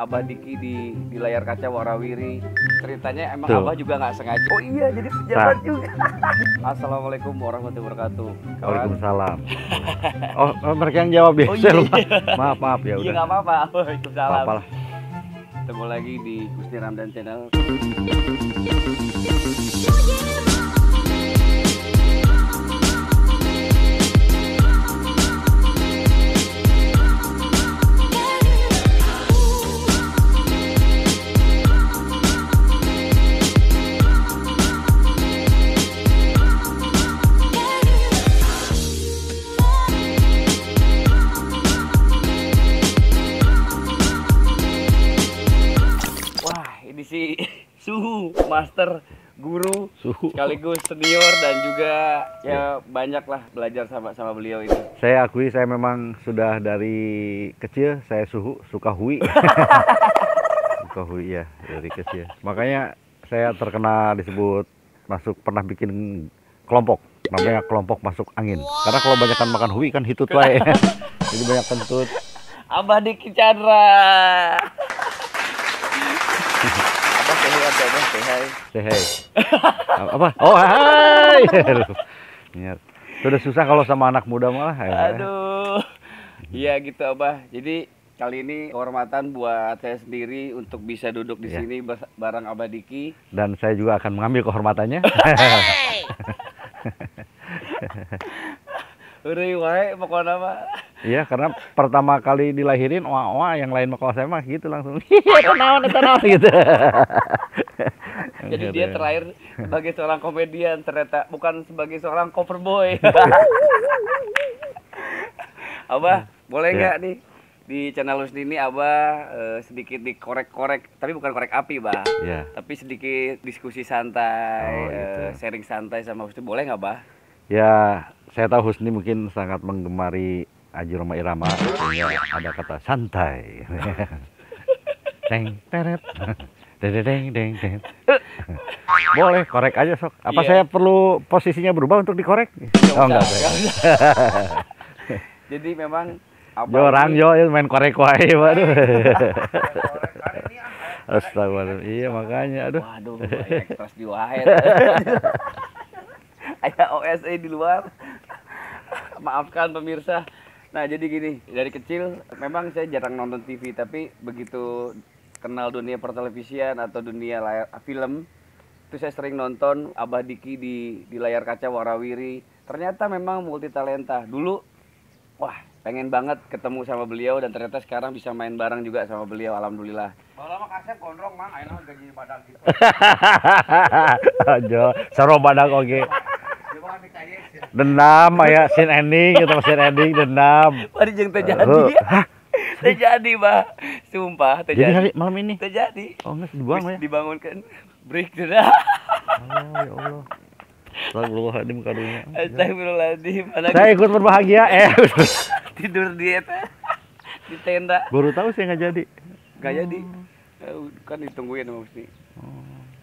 Abah Diki di di layar kaca Warawiri. Ceritanya emang Tuh. Abah juga nggak sengaja. Oh iya, jadi nah. pejabat nah. juga. Assalamualaikum warahmatullahi wabarakatuh. Kawan. Waalaikumsalam. oh, oh, mereka yang jawab ya. Oh, iya, iya. maaf maaf ya iya, udah. Iya nggak apa-apa. Waalaikumsalam. Ketemu lagi di Gusti Ramdan Channel. master guru Suhu. sekaligus senior dan juga ya banyak lah belajar sama sama beliau itu. Saya akui saya memang sudah dari kecil saya suhu suka hui. suka hui ya dari kecil. Makanya saya terkenal disebut masuk pernah bikin kelompok namanya kelompok masuk angin. Wow. Karena kalau banyakkan makan hui kan hitut lah ya. Jadi banyak kentut. Abah Diki Chandra dong, say Apa? Oh, hai. Sudah susah kalau sama anak muda malah. Ya. Aduh. Iya gitu, Abah. Jadi kali ini kehormatan buat saya sendiri untuk bisa duduk di ya. sini bareng Abah Diki dan saya juga akan mengambil kehormatannya. hei wae pokoknya Iya, karena pertama kali dilahirin wah wah yang lain mau saya mah gitu langsung. Naon eta gitu. Jadi dia terakhir sebagai seorang komedian ternyata bukan sebagai seorang cover boy. Abah, boleh iya. nggak ya. nih di channel Husni ini Abah eh, sedikit dikorek-korek, tapi bukan korek api, Bah. Ya. Tapi sedikit diskusi santai, oh, gitu. eh, sharing santai sama Husni boleh nggak, Bah? Ya, saya tahu Husni mungkin sangat menggemari Aji Roma Irama sehingga ada kata santai. Teng teret. Deng deng deng Boleh korek aja sok. Apa yeah. saya perlu posisinya berubah untuk dikorek? Oh enggak. enggak. Jadi memang Orang Jorang yo main korek wae waduh. Astagfirullah. Iya makanya aduh. Waduh, terus di wae. Ada OSA e di luar. Maafkan pemirsa. Nah jadi gini dari kecil memang saya jarang nonton TV tapi begitu kenal dunia pertelevisian atau dunia layar film itu saya sering nonton Abah Diki di di layar kaca warawiri ternyata memang multi talenta dulu wah pengen banget ketemu sama beliau dan ternyata sekarang bisa main bareng juga sama beliau alhamdulillah kalau kasih kasep gondrong mang ayo gaji badang gitu. Aja, seru badang oke. Okay dendam ayah sin ending gitu sin ending dendam Hari yang terjadi, terjadi, terjadi bah sumpah terjadi. jadi hari malam ini terjadi. oh nggak dibuang ya dibangunkan break sudah oh ya Allah Astagfirullahaladzim karunya Astagfirullahaladzim Saya ikut berbahagia eh Tidur di eta Di tenda Baru tahu sih nggak jadi Nggak jadi Kan ditungguin sama oh.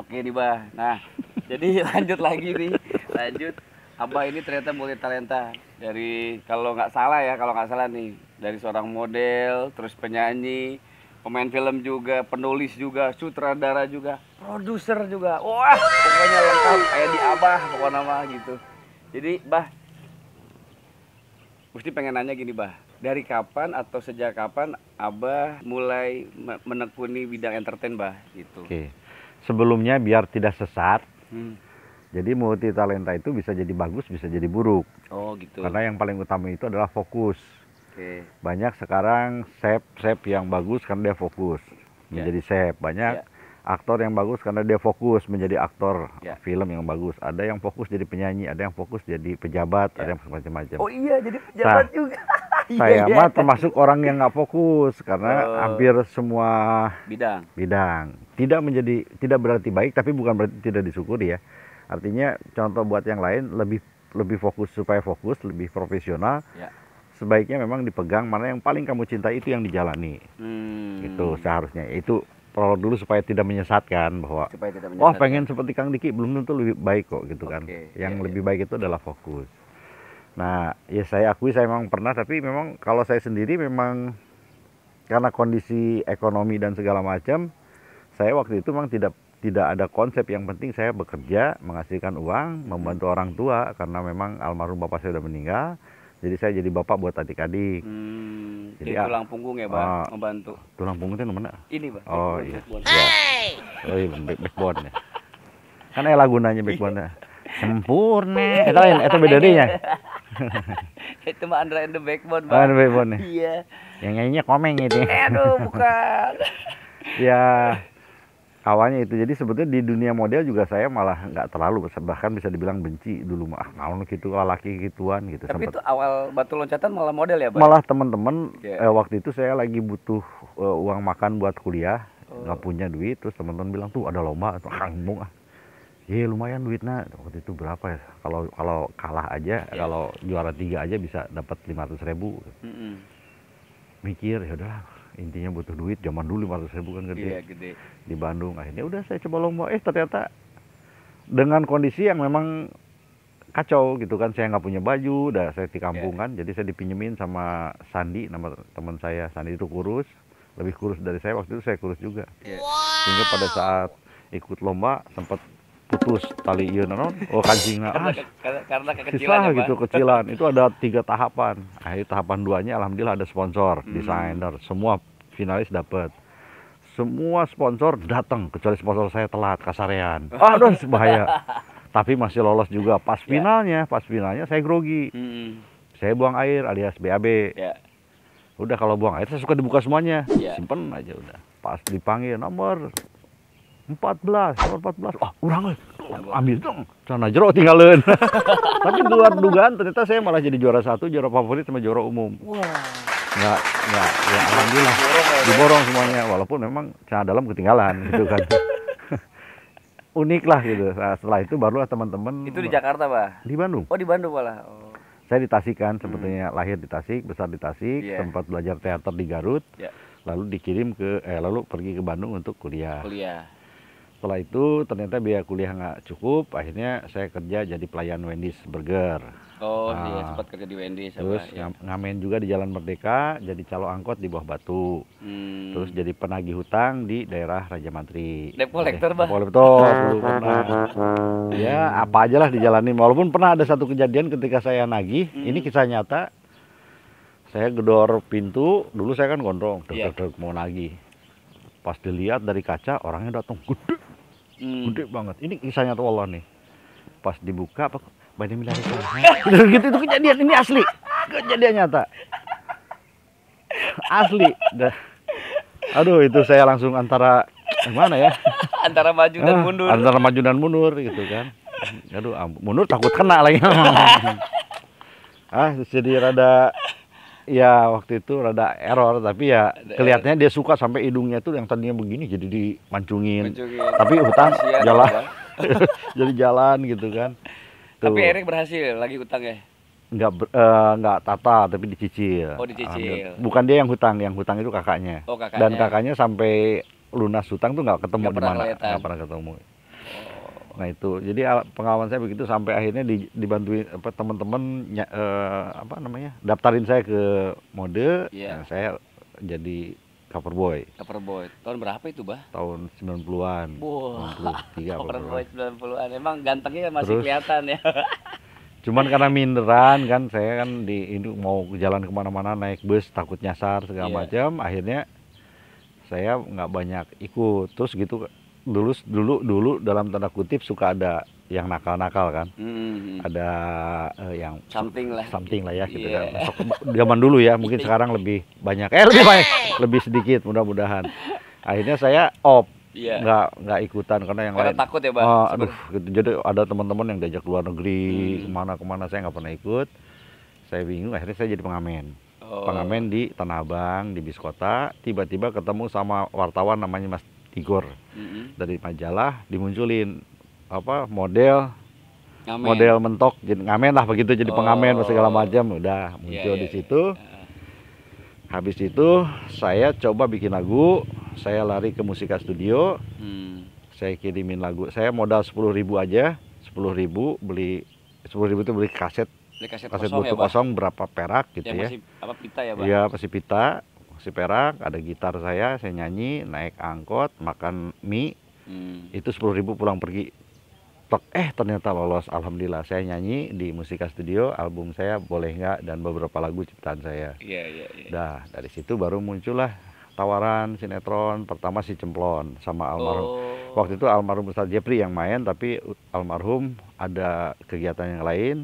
Oke nih bah Nah jadi lanjut lagi nih Lanjut Abah ini ternyata talenta dari kalau nggak salah ya kalau nggak salah nih dari seorang model terus penyanyi pemain film juga penulis juga sutradara juga produser juga wah pokoknya lengkap kayak di Abah pokoknya mah gitu jadi bah mesti pengen nanya gini bah dari kapan atau sejak kapan Abah mulai menekuni bidang entertain bah gitu. Oke. Sebelumnya biar tidak sesat. Hmm jadi multi talenta itu bisa jadi bagus, bisa jadi buruk. Oh gitu. Karena yang paling utama itu adalah fokus. Okay. Banyak sekarang sep sep yang bagus karena dia fokus yeah. menjadi sep. Banyak yeah. aktor yang bagus karena dia fokus menjadi aktor yeah. film yang bagus. Ada yang fokus jadi penyanyi, ada yang fokus jadi pejabat, yeah. ada yang macam-macam. Oh iya jadi pejabat nah, juga. Iya, saya iya. mah yeah. termasuk orang yang nggak fokus karena uh, hampir semua bidang bidang tidak menjadi tidak berarti baik tapi bukan berarti tidak disyukuri ya Artinya contoh buat yang lain lebih lebih fokus supaya fokus, lebih profesional. Ya. Sebaiknya memang dipegang mana yang paling kamu cinta itu yang dijalani. Hmm. Itu seharusnya itu perlu dulu supaya tidak menyesatkan bahwa supaya tidak oh, menyesatkan. oh pengen seperti Kang Diki belum tentu lebih baik kok gitu okay. kan. Yang ya, lebih ya. baik itu adalah fokus. Nah, ya saya akui saya memang pernah tapi memang kalau saya sendiri memang karena kondisi ekonomi dan segala macam saya waktu itu memang tidak tidak ada konsep yang penting saya bekerja menghasilkan uang membantu hmm. orang tua karena memang almarhum bapak saya sudah meninggal jadi saya jadi bapak buat adik-adik hmm, jadi, ya, tulang punggung ya pak uh, membantu tulang punggung itu mana ini pak oh iya hey! oh iya backbone ya, oh, iya, ya. kan elah gunanya backbone sempurna eh, itu lain itu beda dia itu mah Andra and the backbone pak Andra oh, the backbone iya yang nyanyinya komeng itu aduh bukan ya awalnya itu jadi sebetulnya di dunia model juga saya malah nggak terlalu bahkan bisa dibilang benci dulu mah ah, naon gitu ah, laki gituan gitu tapi sempet. itu awal batu loncatan malah model ya Pak? malah teman-teman yeah. eh, waktu itu saya lagi butuh uh, uang makan buat kuliah oh. nggak oh. punya duit terus teman-teman bilang tuh ada lomba atau kangmung ah iya lumayan duitnya waktu itu berapa ya kalau kalau kalah aja yeah. kalau juara tiga aja bisa dapat lima ratus ribu mm -hmm. mikir ya udahlah intinya butuh duit zaman dulu waktu saya bukan gede, yeah, gede. di Bandung akhirnya udah saya coba lomba eh ternyata dengan kondisi yang memang kacau gitu kan saya nggak punya baju udah saya di kampung yeah. kan jadi saya dipinjemin sama Sandi nama teman saya Sandi itu kurus lebih kurus dari saya waktu itu saya kurus juga yeah. sehingga pada saat ikut lomba sempat putus tali iya non oh kancing nah, karena, karena kekecilan ya, gitu kecilan itu ada tiga tahapan akhir tahapan duanya alhamdulillah ada sponsor hmm. desainer semua finalis dapat semua sponsor datang kecuali sponsor saya telat kasarean oh. aduh bahaya tapi masih lolos juga pas ya. finalnya pas finalnya saya grogi hmm. saya buang air alias BAB yeah. udah kalau buang air saya suka dibuka semuanya yeah. simpen aja udah pas dipanggil nomor empat 14 oh, 14 wah orang eh. ambil dong sana jero tinggalin tapi luar dugaan ternyata saya malah jadi juara satu juara favorit sama juara umum Wah. Enggak, nggak ya alhamdulillah diborong semuanya walaupun memang cara dalam ketinggalan gitu kan unik lah gitu nah, setelah itu barulah teman-teman itu di Jakarta pak di Bandung oh di Bandung malah oh. saya di Tasik kan sebetulnya hmm. lahir di Tasik besar di Tasik yeah. tempat belajar teater di Garut yeah. lalu dikirim ke eh lalu pergi ke Bandung untuk kuliah kuliah setelah itu ternyata biaya kuliah nggak cukup akhirnya saya kerja jadi pelayan Wendy's Burger oh nah, iya sempat kerja di Wendy's ya, terus ya. ngamen juga di Jalan Merdeka jadi calo angkot di bawah batu hmm. terus jadi penagih hutang di daerah Raja Mantri debt collector bah debt dulu pernah ya apa aja lah dijalani walaupun pernah ada satu kejadian ketika saya nagih hmm. ini kisah nyata saya gedor pintu dulu saya kan gondrong iya. deg yeah. mau nagih pas dilihat dari kaca orangnya datang gede hmm. gede banget ini kisahnya tuh Allah nih pas dibuka apa Bani lari gitu itu kejadian ini asli kejadian nyata asli dah aduh itu saya langsung antara gimana ya antara maju dan ah, mundur antara maju dan mundur gitu kan aduh mundur takut kena lagi ah jadi rada ya waktu itu rada error tapi ya kelihatannya dia suka sampai hidungnya tuh yang tadinya begini jadi dimancungin. Mancungin. Tapi hutang Kasian jalan. Ya. jadi jalan gitu kan. Tuh. Tapi Erik berhasil lagi hutang ya? Enggak uh, eh, tata tapi dicicil. Oh, dicicil. Bukan dia yang hutang, yang hutang itu kakaknya. Oh, kakaknya. Dan kakaknya sampai lunas hutang tuh nggak ketemu di mana, nggak pernah ketemu. Nah itu, jadi pengalaman saya begitu sampai akhirnya dibantuin apa, teman-teman eh, apa namanya daftarin saya ke mode, yeah. nah, saya jadi cover boy. Cover boy. Tahun berapa itu, Bah? Tahun 90-an. Wow. Wow. cover boy 90-an. Emang gantengnya masih Terus, kelihatan ya. cuman karena minderan kan saya kan di ini mau jalan kemana-mana naik bus takut nyasar segala yeah. macam akhirnya saya nggak banyak ikut terus gitu dulu dulu dulu dalam tanda kutip suka ada yang nakal-nakal kan, hmm. hmm, hmm. ada uh, yang something lah, something lah ya, gitu yeah. kan. Zaman dulu ya, mungkin sekarang lebih banyak, eh lebih banyak, lebih sedikit mudah-mudahan. Akhirnya saya op, yeah. nggak nggak ikutan karena yang karena lain takut ya bang oh, aduh gitu. jadi ada teman-teman yang diajak luar negeri hmm. kemana kemana saya nggak pernah ikut saya bingung akhirnya saya jadi pengamen oh. pengamen di Tanah Abang di Biskota tiba-tiba ketemu sama wartawan namanya Mas Igor mm-hmm. dari majalah dimunculin apa model ngamen. model mentok jadi ngamen lah begitu jadi oh. pengamen segala macam udah iya, muncul yeah, di iya. situ. Yeah. Habis itu saya coba bikin lagu, saya lari ke Musika Studio, hmm. saya kirimin lagu, saya modal sepuluh ribu aja, sepuluh ribu beli sepuluh ribu itu beli kaset, kaset, kaset kosong, ya, kosong berapa perak gitu ya. Masih, apa pita ya, Bang? Iya, pasti pita si Perak, ada gitar saya, saya nyanyi, naik angkot, makan mie, hmm. itu sepuluh ribu pulang pergi. Tok, eh ternyata lolos, alhamdulillah. Saya nyanyi di Musika Studio, album saya boleh nggak dan beberapa lagu ciptaan saya. Iya yeah, iya. Yeah, yeah. dah dari situ baru muncullah tawaran sinetron. Pertama si Cemplon sama almarhum. Oh. Waktu itu almarhum Ustaz Jepri yang main, tapi almarhum ada kegiatan yang lain.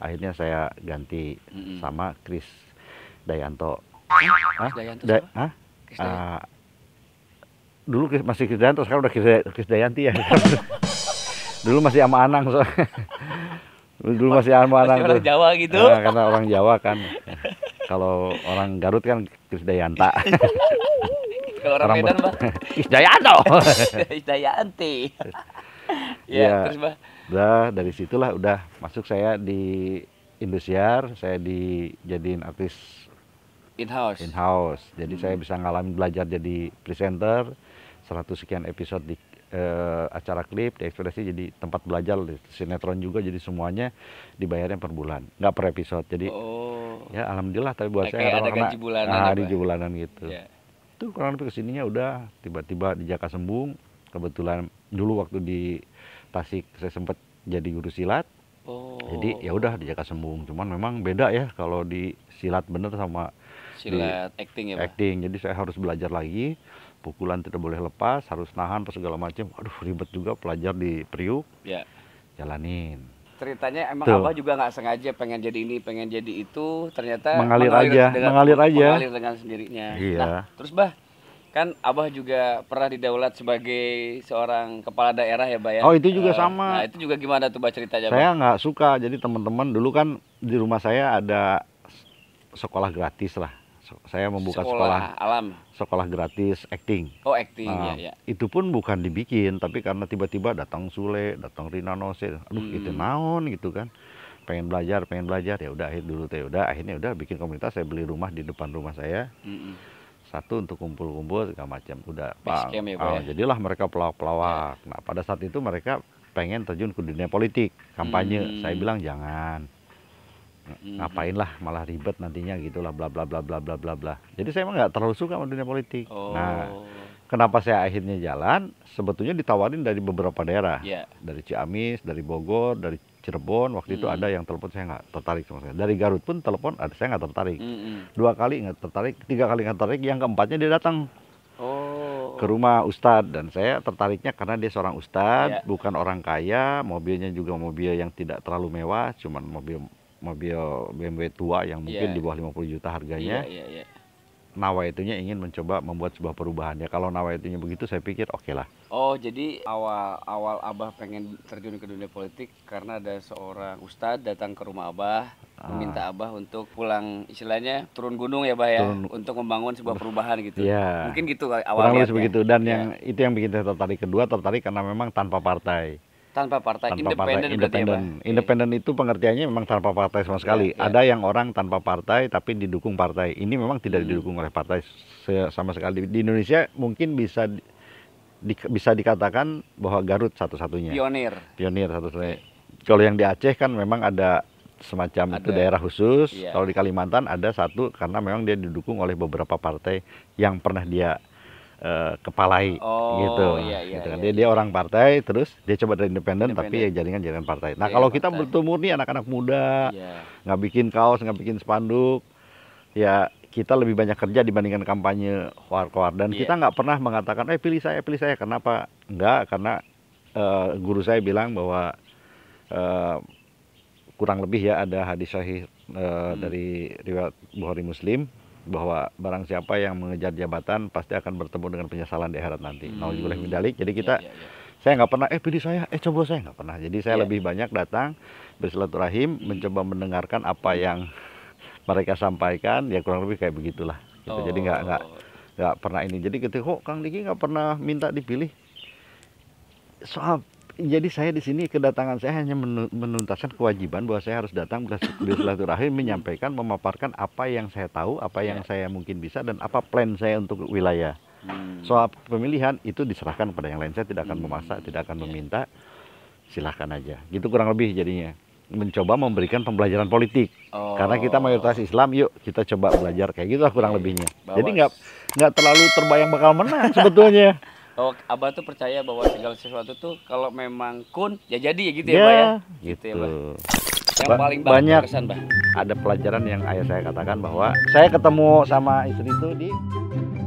Akhirnya saya ganti mm -hmm. sama Chris Dayanto Hah? Da Hah? Uh, dulu masih Krisdayanti, sekarang udah Dayanti ya. dulu masih sama Anang soalnya. Dulu masih sama Anang. Masih orang tuh. Jawa gitu. Uh, karena orang Jawa kan. Kalau orang Garut kan Dayanta. Kalau orang, orang Medan, Dayanto. Krisdayanto. Dayanti. ya, ya, terus, Pak. Udah dari situlah udah masuk saya di Indosiar, saya dijadiin artis in house in house jadi hmm. saya bisa ngalamin belajar jadi presenter 100 sekian episode di uh, acara klip di ekspresi jadi tempat belajar sinetron juga jadi semuanya dibayarnya per bulan nggak per episode jadi oh. ya alhamdulillah tapi buat Kayak saya ada karena, gaji bulanan nah, di bulanan gitu yeah. itu kurang lebih kesininya udah tiba-tiba di Jaka Sembung kebetulan dulu waktu di Tasik saya sempat jadi guru silat Oh. Jadi ya udah di Jaka Sembung, cuman memang beda ya kalau di silat bener sama silat di iya. acting ya pak? acting jadi saya harus belajar lagi pukulan tidak boleh lepas harus nahan pas segala macam aduh ribet juga pelajar di Priuk ya. jalanin ceritanya emang Tuh. abah juga nggak sengaja pengen jadi ini pengen jadi itu ternyata mengalir, mengalir aja dengan, mengalir aja mengalir dengan sendirinya iya. nah terus bah kan abah juga pernah didaulat sebagai seorang kepala daerah ya bah ya oh itu juga uh, sama nah itu juga gimana tuh bah ceritanya saya nggak suka jadi teman-teman dulu kan di rumah saya ada sekolah gratis lah saya membuka sekolah, sekolah alam sekolah gratis acting oh acting nah, ya, ya itu pun bukan dibikin tapi karena tiba-tiba datang Sule datang Rina Nose aduh hmm. itu naon gitu kan pengen belajar pengen belajar ya udah akhir dulu teh ya udah akhirnya udah bikin komunitas saya beli rumah di depan rumah saya hmm. satu untuk kumpul-kumpul segala macam udah pak ya, oh, ya. jadilah mereka pelawak-pelawak ya. nah pada saat itu mereka pengen terjun ke dunia politik kampanye hmm. saya bilang jangan Mm-hmm. ngapain lah malah ribet nantinya gitulah bla bla bla bla bla bla bla jadi saya emang nggak terlalu suka sama dunia politik oh. nah kenapa saya akhirnya jalan sebetulnya ditawarin dari beberapa daerah yeah. dari Ciamis dari Bogor dari Cirebon waktu mm. itu mm-hmm. ada yang telepon saya nggak tertarik sama saya dari Garut pun telepon ada saya nggak tertarik hmm. dua kali nggak tertarik tiga kali nggak tertarik yang keempatnya dia datang oh. ke rumah Ustadz dan saya tertariknya karena dia seorang Ustadz yeah. bukan orang kaya mobilnya juga mobil yang tidak terlalu mewah cuman mobil mobil BMW tua yang mungkin yeah. di bawah 50 juta harganya. Yeah, yeah, yeah. itunya ingin mencoba membuat sebuah perubahan ya. Kalau itunya begitu saya pikir oke okay lah. Oh jadi awal awal Abah pengen terjun ke dunia politik karena ada seorang Ustadz datang ke rumah Abah ah. meminta Abah untuk pulang istilahnya turun gunung ya Bah ya turun... untuk membangun sebuah perubahan gitu. Ya. Mungkin gitu awalnya. Kurang ya. begitu dan ya. yang iya. itu yang bikin saya tertarik kedua tertarik karena memang tanpa partai tanpa partai tanpa independen ya, iya. independen itu pengertiannya memang tanpa partai sama sekali yeah, yeah. ada yang orang tanpa partai tapi didukung partai ini memang tidak hmm. didukung oleh partai sama sekali di Indonesia mungkin bisa di, bisa dikatakan bahwa Garut satu-satunya pionir pionir satu-satunya kalau yang di Aceh kan memang ada semacam ada. itu daerah khusus yeah. kalau di Kalimantan ada satu karena memang dia didukung oleh beberapa partai yang pernah dia Eh, kepalai oh, gitu. Iya, iya, gitu kan. iya, dia, iya. dia orang partai terus dia coba dari independen tapi ya jaringan jaringan partai. Nah, iya, kalau kita bertemu nih anak-anak muda iya. nggak iya. bikin kaos, nggak bikin spanduk ya kita lebih banyak kerja dibandingkan kampanye war-war dan yeah. kita nggak pernah mengatakan eh pilih saya pilih saya kenapa nggak karena uh, guru saya bilang bahwa uh, kurang lebih ya ada hadis sahih uh, hmm. dari riwayat Bukhari Muslim bahwa barang siapa yang mengejar jabatan pasti akan bertemu dengan penyesalan di akhirat nanti. Hmm. Nauzubillah mindalik. Jadi kita yeah, yeah, yeah. Saya nggak pernah, eh pilih saya, eh coba saya nggak pernah. Jadi saya yeah. lebih banyak datang bersilaturahim, hmm. mencoba mendengarkan apa yang mereka sampaikan, ya kurang lebih kayak begitulah. Gitu. Oh. Jadi nggak nggak oh. nggak pernah ini. Jadi ketika kok oh, Kang Diki nggak pernah minta dipilih, soal jadi saya di sini kedatangan saya hanya menuntaskan kewajiban bahwa saya harus datang terakhir menyampaikan memaparkan apa yang saya tahu apa yang ya. saya mungkin bisa dan apa plan saya untuk wilayah hmm. soal pemilihan itu diserahkan kepada yang lain saya tidak akan hmm. memaksa hmm. tidak akan ya. meminta silahkan aja gitu kurang lebih jadinya mencoba memberikan pembelajaran politik oh. karena kita mayoritas Islam yuk kita coba belajar kayak gitu lah kurang iya, iya. lebihnya Bawas. jadi nggak nggak terlalu terbayang bakal menang sebetulnya bahwa oh, abah tuh percaya bahwa segala sesuatu tuh kalau memang kun ya jadi ya gitu ya, ya bah ya gitu, ya, gitu ya pak yang ba paling banyak kesan, pak. ada pelajaran yang ayah saya katakan bahwa saya ketemu sama istri itu di